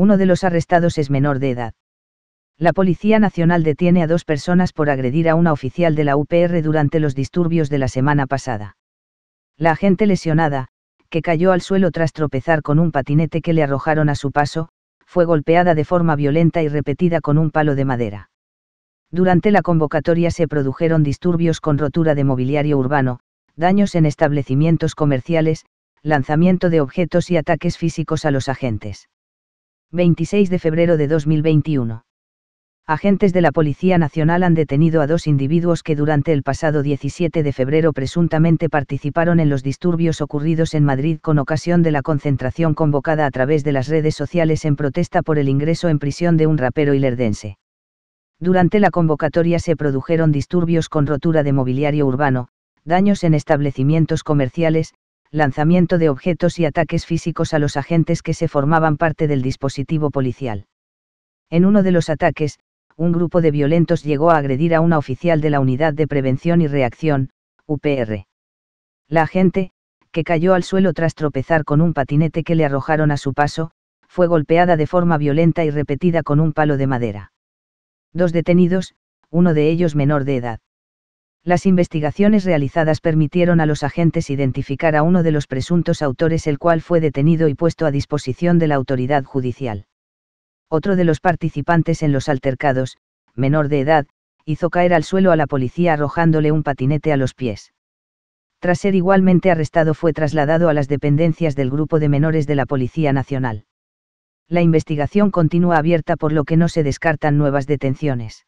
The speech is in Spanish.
Uno de los arrestados es menor de edad. La Policía Nacional detiene a dos personas por agredir a una oficial de la UPR durante los disturbios de la semana pasada. La agente lesionada, que cayó al suelo tras tropezar con un patinete que le arrojaron a su paso, fue golpeada de forma violenta y repetida con un palo de madera. Durante la convocatoria se produjeron disturbios con rotura de mobiliario urbano, daños en establecimientos comerciales, lanzamiento de objetos y ataques físicos a los agentes. 26 de febrero de 2021. Agentes de la Policía Nacional han detenido a dos individuos que durante el pasado 17 de febrero presuntamente participaron en los disturbios ocurridos en Madrid con ocasión de la concentración convocada a través de las redes sociales en protesta por el ingreso en prisión de un rapero hilerdense. Durante la convocatoria se produjeron disturbios con rotura de mobiliario urbano, daños en establecimientos comerciales, lanzamiento de objetos y ataques físicos a los agentes que se formaban parte del dispositivo policial. En uno de los ataques, un grupo de violentos llegó a agredir a una oficial de la Unidad de Prevención y Reacción, UPR. La agente, que cayó al suelo tras tropezar con un patinete que le arrojaron a su paso, fue golpeada de forma violenta y repetida con un palo de madera. Dos detenidos, uno de ellos menor de edad. Las investigaciones realizadas permitieron a los agentes identificar a uno de los presuntos autores, el cual fue detenido y puesto a disposición de la autoridad judicial. Otro de los participantes en los altercados, menor de edad, hizo caer al suelo a la policía arrojándole un patinete a los pies. Tras ser igualmente arrestado fue trasladado a las dependencias del grupo de menores de la Policía Nacional. La investigación continúa abierta por lo que no se descartan nuevas detenciones.